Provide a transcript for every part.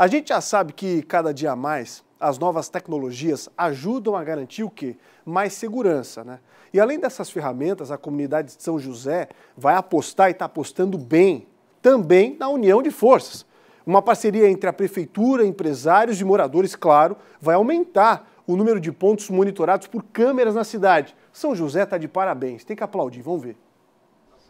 A gente já sabe que cada dia mais as novas tecnologias ajudam a garantir o quê? Mais segurança, né? E além dessas ferramentas, a comunidade de São José vai apostar e está apostando bem também na união de forças. Uma parceria entre a prefeitura, empresários e moradores, claro, vai aumentar o número de pontos monitorados por câmeras na cidade. São José está de parabéns, tem que aplaudir, vamos ver.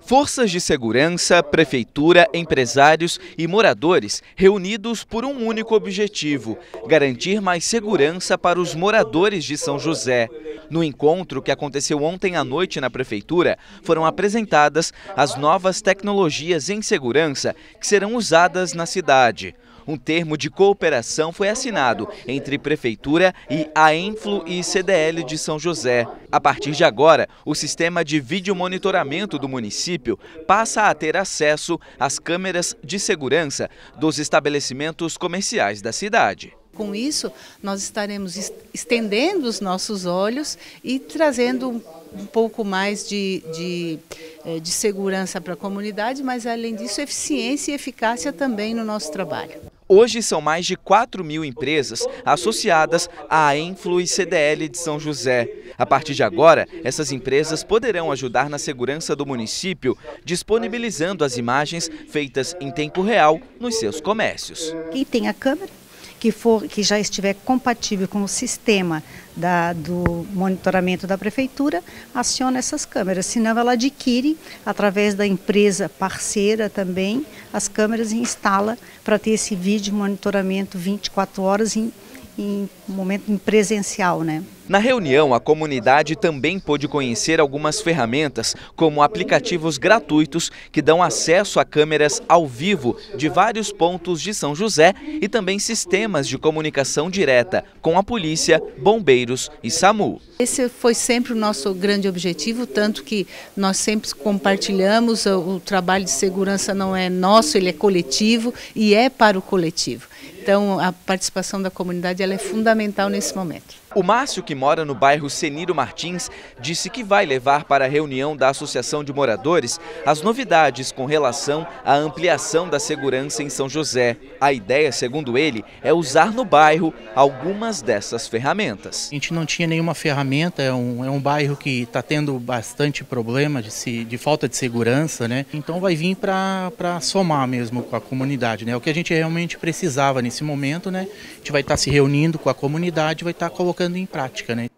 Forças de segurança, prefeitura, empresários e moradores reunidos por um único objetivo: garantir mais segurança para os moradores de São José. No encontro que aconteceu ontem à noite na prefeitura, foram apresentadas as novas tecnologias em segurança que serão usadas na cidade um termo de cooperação foi assinado entre Prefeitura e a Influ e CDL de São José. A partir de agora, o sistema de vídeo monitoramento do município passa a ter acesso às câmeras de segurança dos estabelecimentos comerciais da cidade. Com isso, nós estaremos estendendo os nossos olhos e trazendo um pouco mais de, de, eh, de segurança para a comunidade, mas além disso, eficiência e eficácia também no nosso trabalho. Hoje são mais de 4 mil empresas associadas à Influ e CDL de São José. A partir de agora, essas empresas poderão ajudar na segurança do município, disponibilizando as imagens feitas em tempo real nos seus comércios. Quem tem a câmera que, for, que já estiver compatível com o sistema da, do monitoramento da prefeitura, aciona essas câmeras. Senão, ela adquire, através da empresa parceira também, as câmeras e instala para ter esse vídeo monitoramento 24 horas em em um momento presencial, né? Na reunião, a comunidade também pôde conhecer algumas ferramentas, como aplicativos gratuitos que dão acesso a câmeras ao vivo de vários pontos de São José e também sistemas de comunicação direta com a polícia, bombeiros e SAMU. Esse foi sempre o nosso grande objetivo, tanto que nós sempre compartilhamos, o trabalho de segurança não é nosso, ele é coletivo e é para o coletivo. Então, a participação da comunidade ela é fundamental nesse momento. O Márcio, que mora no bairro Seniro Martins, disse que vai levar para a reunião da Associação de Moradores as novidades com relação à ampliação da segurança em São José. A ideia, segundo ele, é usar no bairro algumas dessas ferramentas. A gente não tinha nenhuma ferramenta, é um, é um bairro que está tendo bastante problema de, se, de falta de segurança, né? Então vai vir para somar mesmo com a comunidade, né? o que a gente realmente precisava estava nesse momento, né? A gente vai estar se reunindo com a comunidade, vai estar colocando em prática, né?